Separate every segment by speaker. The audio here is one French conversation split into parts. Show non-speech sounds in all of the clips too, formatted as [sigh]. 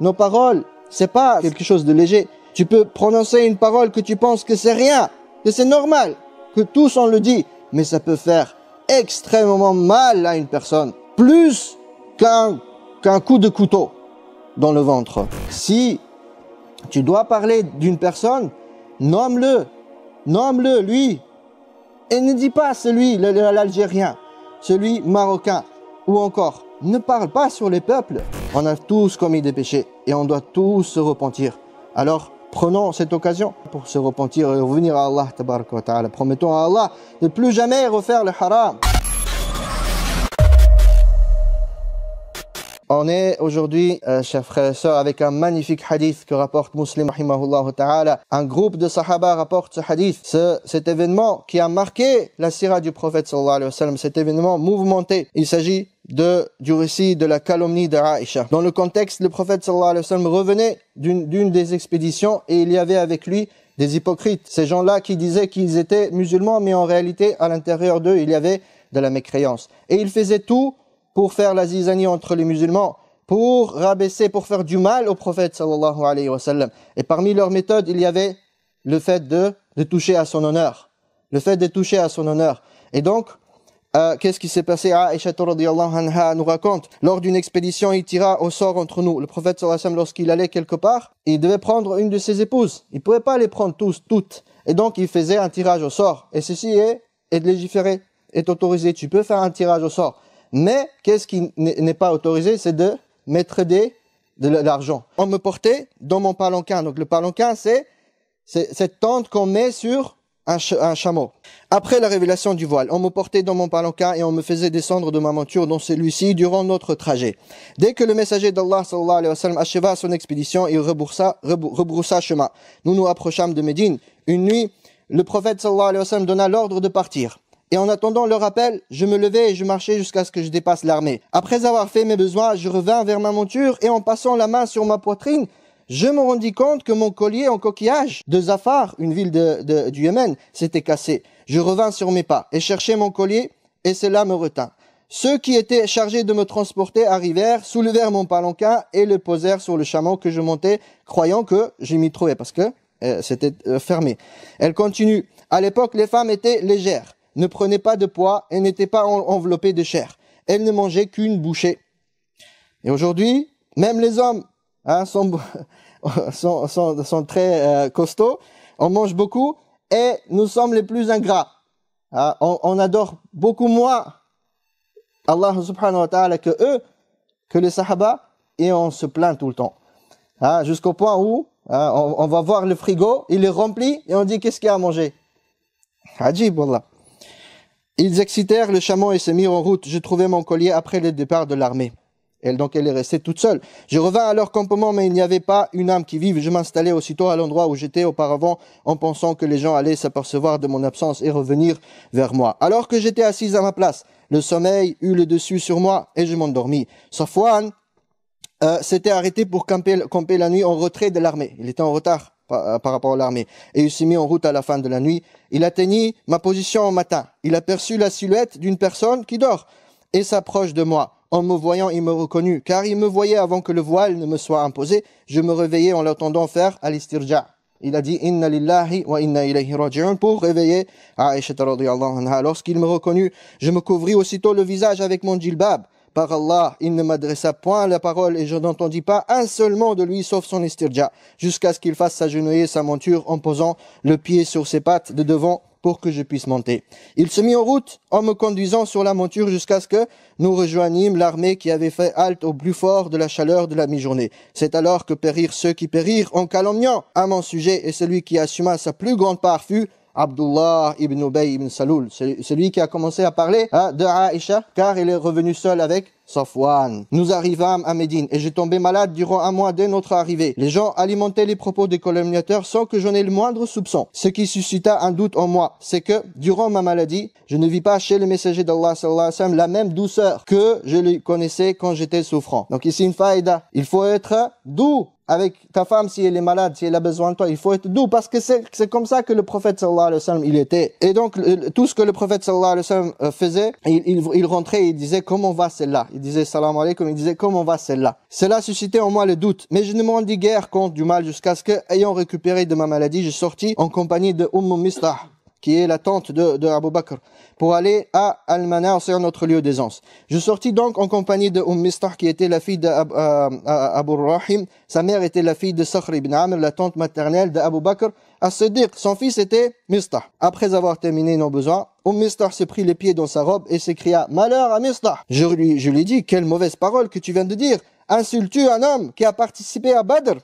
Speaker 1: Nos paroles, c'est pas quelque chose de léger. Tu peux prononcer une parole que tu penses que c'est rien, que c'est normal, que tous on le dit, mais ça peut faire extrêmement mal à une personne, plus qu'un qu'un coup de couteau dans le ventre. Si tu dois parler d'une personne, nomme-le, nomme-le, lui, et ne dis pas celui l'Algérien, celui marocain, ou encore ne parle pas sur les peuples. On a tous commis des péchés et on doit tous se repentir. Alors, prenons cette occasion pour se repentir et revenir à Allah. Promettons à Allah de plus jamais refaire le haram. On est aujourd'hui, euh, chers frères et sœurs, avec un magnifique hadith que rapporte Muslim rahimahullah ta'ala. Un groupe de sahaba rapporte ce hadith, ce, cet événement qui a marqué la sirah du prophète sallallahu alayhi wa sallam, cet événement mouvementé. Il s'agit de, du récit de la calomnie de Aïcha. Dans le contexte, le prophète sallallahu alayhi wa sallam revenait d'une des expéditions et il y avait avec lui des hypocrites. Ces gens-là qui disaient qu'ils étaient musulmans, mais en réalité, à l'intérieur d'eux, il y avait de la mécréance. Et ils faisaient tout pour faire la zizanie entre les musulmans, pour rabaisser, pour faire du mal au prophète sallallahu alayhi wa sallam. Et parmi leurs méthodes, il y avait le fait de, de toucher à son honneur. Le fait de toucher à son honneur. Et donc, euh, qu'est-ce qui s'est passé Aïcha anha nous raconte lors d'une expédition il tira au sort entre nous le prophète sallallahu alayhi lorsqu'il allait quelque part il devait prendre une de ses épouses il ne pouvait pas les prendre tous toutes et donc il faisait un tirage au sort et ceci est est légiféré est autorisé tu peux faire un tirage au sort mais qu'est-ce qui n'est pas autorisé C'est de mettre des, de l'argent. On me portait dans mon palanquin. Donc le palanquin, c'est cette tente qu'on met sur un, chameau. Après la révélation du voile, on me portait dans mon palanquin et on me faisait descendre de ma monture dans celui-ci durant notre trajet. Dès que le messager d'Allah sallallahu alayhi wa acheva son expédition, il rebroussa, rebroussa chemin. Nous nous approchâmes de Médine. Une nuit, le prophète sallallahu alayhi wa sallam donna l'ordre de partir et en attendant leur appel, je me levais et je marchais jusqu'à ce que je dépasse l'armée. Après avoir fait mes besoins, je revins vers ma monture et en passant la main sur ma poitrine, je me rendis compte que mon collier en coquillage de Zafar, une ville du Yémen, s'était cassé. Je revins sur mes pas et cherchai mon collier et cela me retint. Ceux qui étaient chargés de me transporter arrivèrent, soulevèrent mon palanquin et le posèrent sur le chameau que je montais, croyant que j'y m'y trouvais parce que euh, c'était euh, fermé. Elle continue. À l'époque, les femmes étaient légères ne prenait pas de poids et n'était pas enveloppées de chair. Elle ne mangeait qu'une bouchée. Et aujourd'hui, même les hommes hein, [laughs] sont, sont, très euh, costauds, on mange beaucoup et nous sommes les plus ingrats. Ah, on, adore beaucoup moins Allah subhanahu wa ta'ala que eux, que les sahaba, et on se plaint tout le temps. Ah, jusqu'au point où ah, on, va voir le frigo, il est rempli et on dit qu'est-ce qu'il y a à manger. Ajib, Allah. Ils excitèrent le chameau et se mirent en route. Je trouvais mon collier après le départ de l'armée. Elle, donc, elle est restée toute seule. Je revins à leur campement, mais il n'y avait pas une âme qui vive. Je m'installai aussitôt à l'endroit où j'étais auparavant, en pensant que les gens allaient s'apercevoir de mon absence et revenir vers moi. Alors que j'étais assise à ma place, le sommeil eut le dessus sur moi et je m'endormis. Safwan euh, s'était arrêté pour camper, camper la nuit en retrait de l'armée. Il était en retard. Euh, par, rapport à l'armée. Et il s'est mis en route à la fin de la nuit. Il atteignit ma position au matin. Il aperçut la silhouette d'une personne qui dort et s'approche de moi. En me voyant, il me reconnut, car il me voyait avant que le voile ne me soit imposé. Je me réveillais en l'entendant faire à Il a dit Inna lillahi wa inna pour réveiller Aisha Lorsqu'il me reconnut, je me couvris aussitôt le visage avec mon djilbab. Par Allah, il ne m'adressa point la parole et je n'entendis pas un seul mot de lui sauf son estirja, jusqu'à ce qu'il fasse s'agenouiller sa monture en posant le pied sur ses pattes de devant pour que je puisse monter. Il se mit en route en me conduisant sur la monture jusqu'à ce que nous rejoignîmes l'armée qui avait fait halte au plus fort de la chaleur de la mi-journée. C'est alors que périrent ceux qui périrent en calomniant à mon sujet et celui qui assuma sa plus grande part fut Abdullah ibn Ubay ibn Salul, celui qui a commencé à parler hein, de Aïcha, car il est revenu seul avec Safwan. Nous arrivâmes à Médine et j'ai tombé malade durant un mois dès notre arrivée. Les gens alimentaient les propos des calomniateurs sans que j'en ai le moindre soupçon. Ce qui suscita un doute en moi, c'est que, durant ma maladie, je ne vis pas chez le messager d'Allah la même douceur que je lui connaissais quand j'étais souffrant. Donc ici une faïda. Il faut être doux avec ta femme si elle est malade, si elle a besoin de toi. Il faut être doux parce que c'est comme ça que le prophète sallallahu alayhi wa il était. Et donc, tout ce que le prophète sallallahu alayhi wa euh, faisait, il, il, rentrait et il disait comment va celle-là. Il disait salam alaykum, il disait comment va celle-là. Cela suscitait en moi le doute. Mais je ne m'en dis guère contre du mal jusqu'à ce que, ayant récupéré de ma maladie, je sortis en compagnie de Umm Mistah qui est la tante de, de Abu Bakr, pour aller à al un notre lieu d'aisance. Je sortis donc en compagnie de Umm Mistah, qui était la fille d'Abu euh, euh, Rahim. Sa mère était la fille de Sakhr ibn Amr, la tante maternelle d'Abu Bakr. se dire, son fils était Mistah. Après avoir terminé nos besoins, Umm Mistah se prit les pieds dans sa robe et s'écria « Malheur à Mistah !» Je lui, je lui dis « Quelle mauvaise parole que tu viens de dire Insultes-tu un homme qui a participé à Badr ?»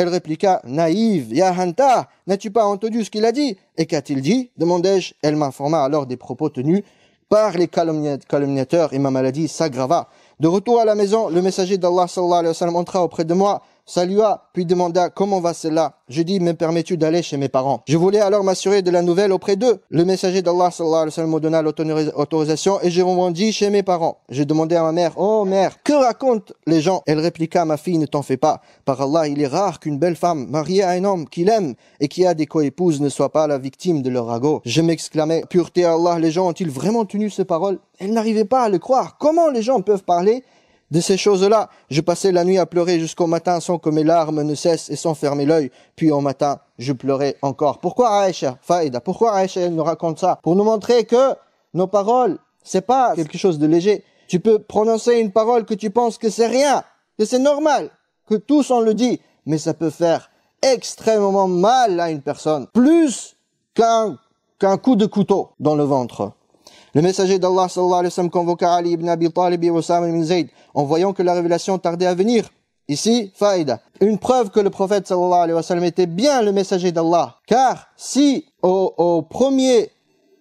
Speaker 1: Elle répliqua, naïve, Yahanta, n'as-tu pas entendu ce qu'il a dit Et qu'a-t-il dit demandai-je. Elle m'informa alors des propos tenus par les calomniateurs et ma maladie s'aggrava. De retour à la maison, le messager d'Allah sallallahu alayhi wa sallam entra auprès de moi salua, puis demanda comment va cela. Je dis, me permets-tu d'aller chez mes parents Je voulais alors m'assurer de la nouvelle auprès d'eux. Le messager d'Allah sallallahu alayhi wa sallam me donna l'autorisation et je rendis chez mes parents. Je demandais à ma mère, oh mère, que racontent les gens Elle répliqua, ma fille, ne t'en fais pas. Par Allah, il est rare qu'une belle femme mariée à un homme qu'il aime et qui a des coépouses ne soit pas la victime de leur ragot. Je m'exclamais, pureté Allah, les gens ont-ils vraiment tenu ces paroles Elle n'arrivait pas à le croire. Comment les gens peuvent parler de ces choses-là. Je passais la nuit à pleurer jusqu'au matin sans que mes larmes ne cessent et sans fermer l'œil. Puis au matin, je pleurais encore. Pourquoi Aïcha Faïda, pourquoi Aïcha nous raconte ça Pour nous montrer que nos paroles, c'est pas quelque chose de léger. Tu peux prononcer une parole que tu penses que c'est rien, que c'est normal, que tous on le dit, mais ça peut faire extrêmement mal à une personne, plus qu'un coup de couteau dans le ventre. Le messager d'Allah sallallahu alayhi wa sallam convoqua Ali ibn Abi Talib et Osama ibn Zayd en voyant que la révélation tardait à venir. Ici, faïda. Une preuve que le prophète sallallahu alayhi wa sallam était bien le messager d'Allah. Car si au, premier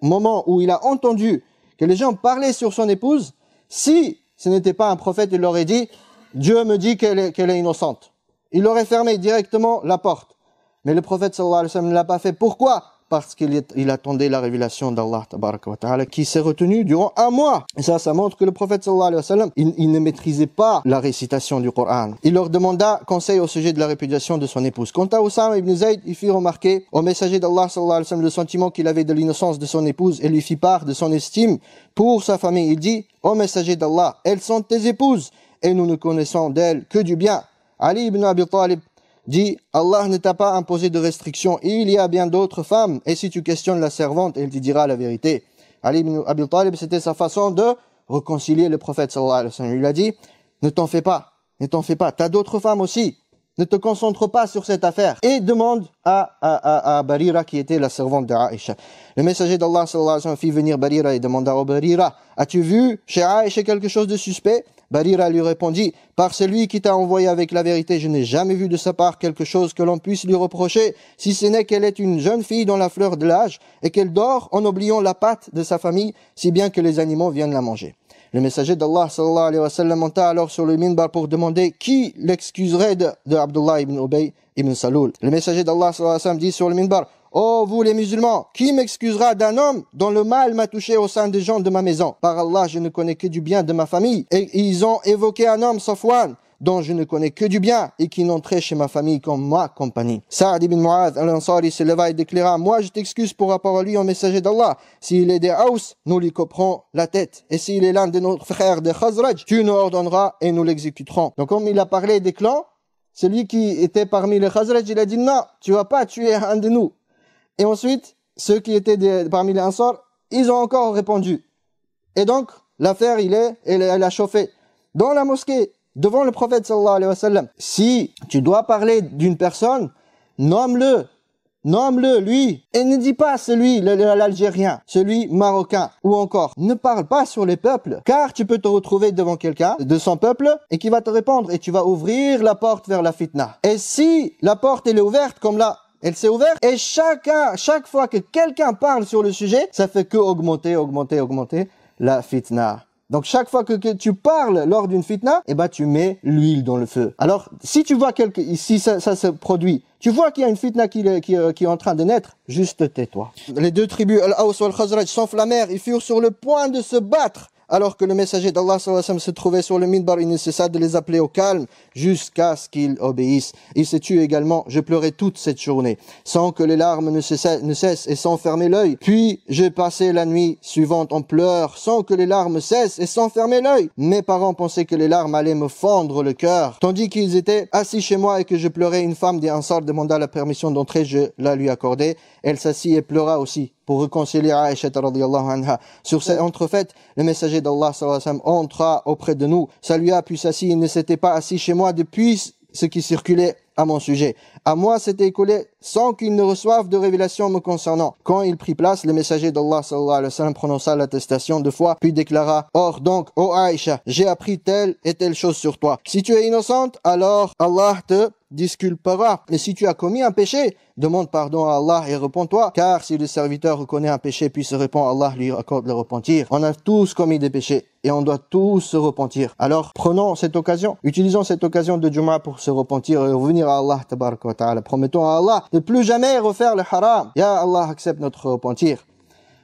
Speaker 1: moment où il a entendu que les gens parlaient sur son épouse, si ce n'était pas un prophète, il aurait dit « Dieu me dit qu'elle est, est, innocente ». Il aurait fermé directement la porte. Mais le prophète sallallahu alayhi wa sallam ne l'a pas fait. Pourquoi parce qu'il attendait la révélation d'Allah qui s'est retenu durant un mois. Et ça, ça montre que le prophète sallallahu alayhi wa sallam, il, ne maîtrisait pas la récitation du Coran. Il leur demanda conseil au sujet de la répudiation de son épouse. Quant à ibn Zayd, il fit remarquer au messager d'Allah sallallahu alayhi wa sallam le sentiment qu'il avait de l'innocence de son épouse et lui fit part de son estime pour sa famille. Il dit, ô messager d'Allah, elles sont tes épouses et nous ne connaissons d'elles que du bien. Ali ibn Abi Talib dit Allah ne t'a pas imposé de restrictions, il y a bien d'autres femmes. Et si tu questionnes la servante, elle te dira la vérité. Ali ibn Abi Talib, c'était sa façon de réconcilier le prophète sallallahu alayhi wa sallam. Il a dit, ne t'en fais pas, ne t'en fais pas, t'as d'autres femmes aussi. Ne te concentre pas sur cette affaire. Et demande à, à, à, Barira qui était la servante d'Aïcha. Le messager d'Allah sallallahu alayhi wa sallam fit venir Barira et demanda à oh Barira, as-tu vu chez Aïcha quelque chose de suspect Barira lui répondit Par celui qui t'a envoyé avec la vérité, je n'ai jamais vu de sa part quelque chose que l'on puisse lui reprocher, si ce n'est qu'elle est une jeune fille dans la fleur de l'âge et qu'elle dort en oubliant la pâte de sa famille, si bien que les animaux viennent la manger. Le messager d'Allah sallallahu alayhi wa sallam alors sur le minbar pour demander qui l'excuserait de, Abdullah ibn Ubay ibn Salul. Le messager d'Allah sallallahu alayhi wa sallam dit sur le minbar oh, vous les musulmans, qui m'excusera d'un homme dont le mal m'a touché au sein des gens de ma maison Par Allah, je ne connais que du bien de ma famille. Et ils ont évoqué un homme, Safwan, dont je ne connais que du bien et qui n'entrait chez ma famille comme ma compagnie. Saad ibn Mu'adh al-Ansari se leva et déclara, moi je t'excuse pour rapport à lui, en messager d'Allah. S'il est des Haus, nous lui couperons la tête. Et s'il est l'un de nos frères des Khazraj, tu nous ordonneras et nous l'exécuterons. Donc comme il a parlé des clans, celui qui était parmi les Khazraj, il a dit, non, tu vas pas tuer un de nous. Et ensuite, ceux qui étaient parmi les Ansar, ils ont encore répondu. Et donc, l'affaire, il est, elle, elle a chauffé. Dans la mosquée, devant le prophète sallallahu alayhi wa sallam, si tu dois parler d'une personne, nomme-le, nomme-le, lui, et ne dis pas celui, l'Algérien, celui marocain, ou encore, ne parle pas sur les peuples, car tu peux te retrouver devant quelqu'un de son peuple, et qui va te répondre, et tu vas ouvrir la porte vers la fitna. Et si la porte, elle est ouverte, comme là, elle s'est ouverte. Et chacun, chaque fois que quelqu'un parle sur le sujet, ça fait que augmenter, augmenter, augmenter la fitna. Donc chaque fois que, tu parles lors d'une fitna, eh ben tu mets l'huile dans le feu. Alors si tu vois quelque, si ça, se produit, tu vois qu'il y a une fitna euh, qui, est en train de naître, juste tais-toi. Les deux tribus, Al-Aws et Al-Khazraj, s'enflammèrent, ils furent sur le point de se battre alors que le messager d'Allah se trouvait sur le minbar, il ne cessa de les appeler au calme jusqu'à ce qu'ils obéissent. Il s'est tué également, je pleurais toute cette journée, sans que les larmes ne cessent et sans fermer l'œil. Puis je passé la nuit suivante en pleurs, sans que les larmes cessent et sans fermer l'œil. Mes parents pensaient que les larmes allaient me fendre le cœur, tandis qu'ils étaient assis chez moi et que je pleurais. Une femme des Ansar demanda la permission d'entrer, je la lui accordai. Elle s'assit et pleura aussi pour réconcilier Aïcha anha. Sur cette entrefaite, le messager d'Allah entra auprès de nous, salua puis s'assit. Il ne s'était pas assis chez moi depuis ce qui circulait à mon sujet. À moi c'était écoulé sans qu'il ne reçoive de révélation me concernant. Quand il prit place, le messager d'Allah prononça l'attestation de foi, puis déclara, Or donc, ô Aïcha, j'ai appris telle et telle chose sur toi. Si tu es innocente, alors Allah te disculpera. Mais si tu as commis un péché, demande pardon à Allah et réponds toi car si le serviteur reconnaît un péché puis se à Allah lui accorde le repentir. On a tous commis des péchés et on doit tous se repentir. Alors prenons cette occasion, utilisons cette occasion de Jum'a pour se repentir et revenir à Allah ta'ala. Promettons à Allah de plus jamais refaire le haram. Ya Allah accepte notre repentir.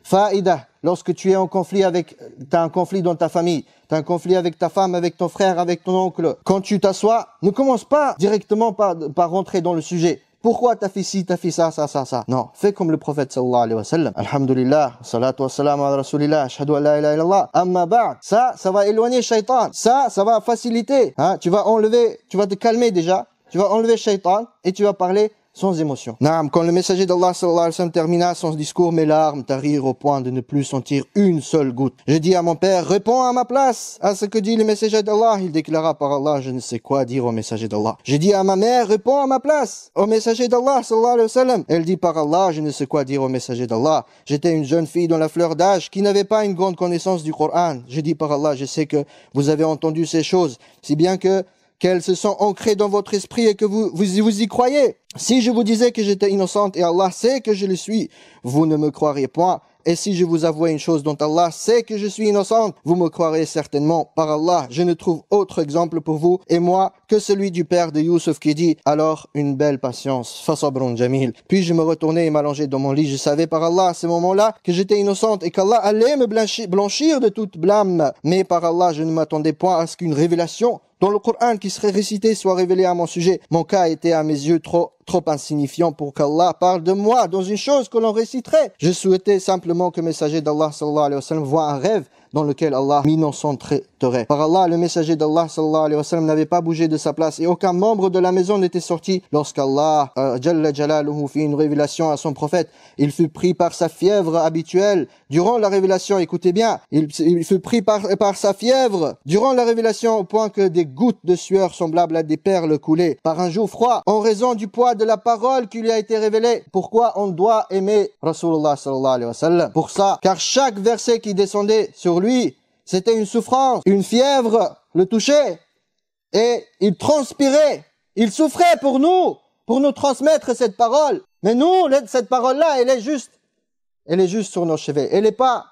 Speaker 1: Faida lorsque tu es en conflit avec, t'as un conflit dans ta famille, tu as un conflit avec ta femme, avec ton frère, avec ton oncle, quand tu t'assois, ne commence pas directement par, par rentrer dans le sujet. Pourquoi t'as fait ci, t'as fait ça, ça, ça, ça Non, fais comme le prophète sallallahu alayhi wa sallam. Alhamdulillah, salatu wa salam ala rasulillah, ashhadu an la ilaha illallah. Amma ba'd, ça, ça va éloigner shaitan. Ça, ça va faciliter. Hein. Tu vas enlever, tu vas te calmer déjà. Tu vas enlever shaitan et tu vas parler sans émotion. Naam, quand le messager d'Allah sallallahu alayhi wa sallam termina son discours, mes larmes tarirent au point de ne plus sentir une seule goutte. Je dis à mon père, réponds à ma place à ce que dit le messager d'Allah. Il déclara par Allah, je ne sais quoi dire au messager d'Allah. J'ai dit à ma mère, réponds à ma place au messager d'Allah sallallahu alayhi wa sallam. Elle dit par Allah, je ne sais quoi dire au messager d'Allah. J'étais une jeune fille dans la fleur d'âge qui n'avait pas une grande connaissance du Coran. je dis par Allah, je sais que vous avez entendu ces choses, si bien que qu'elles se sont ancrées dans votre esprit et que vous, vous, y croyez. Si je vous disais que j'étais innocente et Allah sait que je le suis, vous ne me croiriez point. Et si je vous avouais une chose dont Allah sait que je suis innocente, vous me croirez certainement. Par Allah, je ne trouve autre exemple pour vous et moi que celui du père de Youssef qui dit « Alors, une belle patience, fasabrun jamil ». Puis je me retournais et m'allongeais dans mon lit. Je savais par Allah à ce moment-là que j'étais innocente et qu'Allah allait me blanchir de toute blâme. Mais par Allah, je ne m'attendais point à ce qu'une révélation dont le Coran qui serait récité soit révélé à mon sujet. Mon cas était à mes yeux trop trop insignifiant pour qu'Allah parle de moi dans une chose que l'on réciterait. Je souhaitais simplement que le messager d'Allah sallallahu alayhi wa sallam voie un rêve dans lequel Allah m'innocenterait. Par Allah, le messager d'Allah sallallahu alayhi wa sallam n'avait pas bougé de sa place et aucun membre de la maison n'était sorti lorsqu'Allah euh, Jalla Jalaluhu fit une révélation à son prophète. Il fut pris par sa fièvre habituelle durant la révélation. Écoutez bien, il, fut pris par, par sa fièvre durant la révélation au point que des gouttes de sueur semblables à des perles coulaient par un jour froid en raison du poids de la parole qui lui a été révélée. Pourquoi on doit aimer Rasulullah sallallahu alayhi wa sallam Pour ça, car chaque verset qui descendait sur lui lui, c'était une souffrance, une fièvre le touchait et il transpirait, il souffrait pour nous, pour nous transmettre cette parole. Mais nous, cette parole-là, elle est juste. Elle est juste sur nos chevets. Elle n'est pas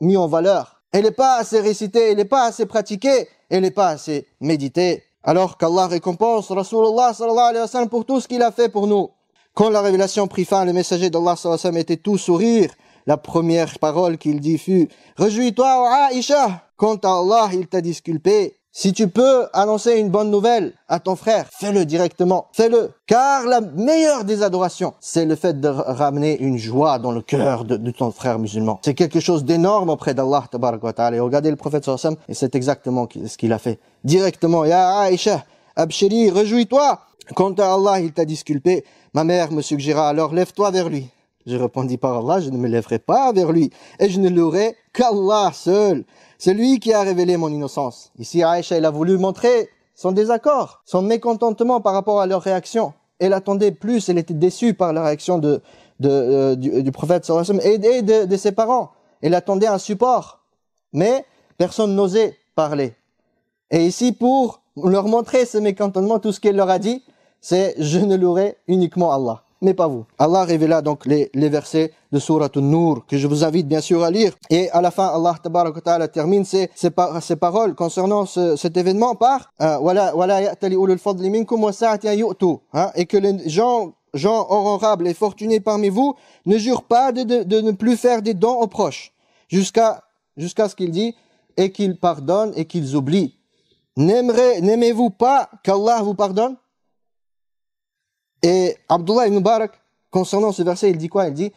Speaker 1: mise en valeur. Elle n'est pas assez récitée, elle n'est pas assez pratiquée, elle n'est pas assez méditée. Alors qu'Allah récompense Rasulullah sallallahu alayhi wa sallam pour tout ce qu'il a fait pour nous. Quand la révélation prit fin, le messager d'Allah sallallahu alayhi wa sallam était tout sourire. La première parole qu'il dit fut Réjouis-toi, Aïcha Quant à Allah, il t'a disculpé. Si tu peux annoncer une bonne nouvelle à ton frère, fais-le directement, fais-le. Car la meilleure des adorations, c'est le fait de ramener une joie dans le cœur de, ton frère musulman. C'est quelque chose d'énorme auprès d'Allah. Et regardez le prophète sallam, et c'est exactement ce qu'il a fait. Directement, Ya Aïcha, Abshiri, réjouis-toi. Quant à Allah, il t'a disculpé. Ma mère me suggéra alors, lève-toi vers lui. Je répondis par Allah, je ne me lèverai pas vers lui et je ne l'aurai qu'Allah seul. C'est lui qui a révélé mon innocence. Ici, Aïcha, elle a voulu montrer son désaccord, son mécontentement par rapport à leur réaction. Elle attendait plus, elle était déçue par la réaction de, euh, du, prophète sallallahu et, et de, de ses parents. Elle attendait un support, mais personne n'osait parler. Et ici, pour leur montrer ce mécontentement, tout ce qu'elle leur a dit, c'est « je ne l'aurai uniquement Allah » mais pas vous. Allah révéla donc les, les versets de Surah An-Nur que je vous invite bien sûr à lire. Et à la fin, Allah Ta'ala termine ses, paroles concernant cet événement par euh, hein, et que les gens gens honorables et fortunés parmi vous ne jurent pas de, de, ne plus faire des dons aux proches jusqu'à jusqu'à ce qu'il dit et qu'ils pardonnent et qu'ils oublient. N'aimez-vous pas qu'Allah vous pardonne et Abdullah ibn Mubarak, concernant ce verset, il dit quoi Il dit,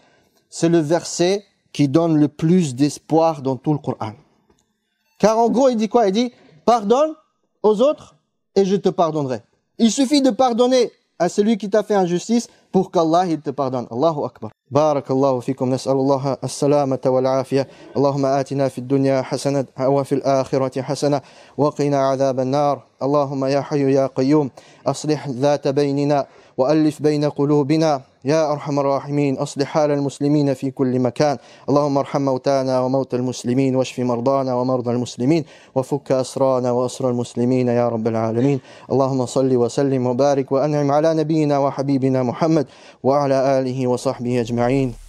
Speaker 1: c'est le verset qui donne le plus d'espoir dans tout le Coran. Car en gros, il dit quoi Il dit, pardonne aux autres et je te pardonnerai. Il suffit de pardonner à celui qui t'a fait injustice pour qu'Allah il te pardonne. Allahu Akbar. بارك الله فيكم نسأل الله السلامة والعافية اللهم آتنا في الدنيا حسنة وفي الآخرة حسنة وقنا عذاب النار اللهم يا حي يا قيوم أصلح ذات بيننا وألف بين قلوبنا يا أرحم الراحمين أصلح حال المسلمين في كل مكان اللهم ارحم موتانا وموتى المسلمين واشف مرضانا ومرضى المسلمين وفك أسرانا وأسر المسلمين يا رب العالمين اللهم صل وسلم وبارك وأنعم على نبينا وحبيبنا محمد وعلى آله وصحبه أجمعين